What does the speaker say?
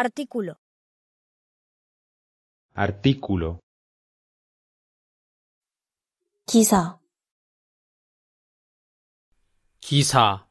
Artículo. Artículo. Quizá. quizá